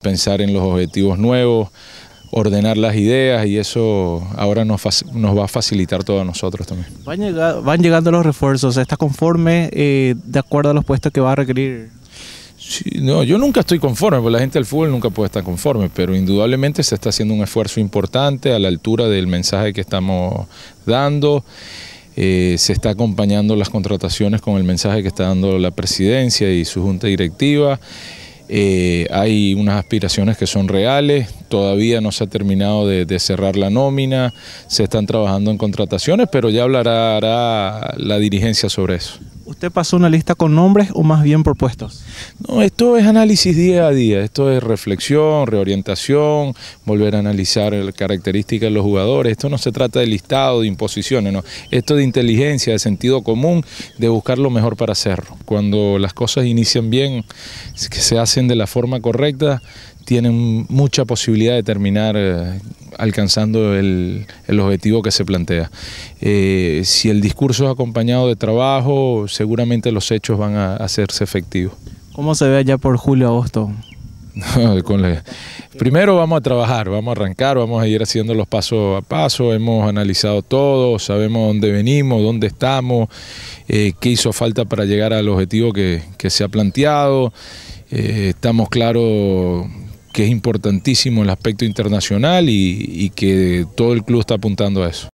pensar en los objetivos nuevos, ordenar las ideas y eso ahora nos, nos va a facilitar todo a nosotros también. Van, llegando los refuerzos, ¿está conforme eh, de acuerdo a los puestos que va a requerir? no, yo nunca estoy conforme, porque la gente del fútbol nunca puede estar conforme, pero indudablemente se está haciendo un esfuerzo importante a la altura del mensaje que estamos dando. Eh, se está acompañando las contrataciones con el mensaje que está dando la presidencia y su junta directiva. Eh, hay unas aspiraciones que son reales, todavía no se ha terminado de cerrar la nómina, se están trabajando en contrataciones, pero ya hablará la dirigencia sobre eso. ¿Usted pasó una lista con nombres o más bien propuestos? No, esto es análisis día a día, esto es reflexión, reorientación, volver a analizar las características de los jugadores. Esto no se trata de listado, de imposiciones, no. Esto de inteligencia, de sentido común, de buscar lo mejor para hacerlo. Cuando las cosas inician bien, que se hacen de la forma correcta, tienen mucha posibilidad de terminar eh, alcanzando el, objetivo que se plantea. Eh, si el discurso es acompañado de trabajo, seguramente los hechos van a hacerse efectivos. ¿Cómo se ve allá por julio-agosto? Primero vamos a trabajar, vamos a arrancar, vamos a ir haciendo los pasos a paso, hemos analizado todo, sabemos dónde venimos, dónde estamos, eh, qué hizo falta para llegar al objetivo que, se ha planteado, estamos claros que es importantísimo el aspecto internacional y, y que todo el club está apuntando a eso.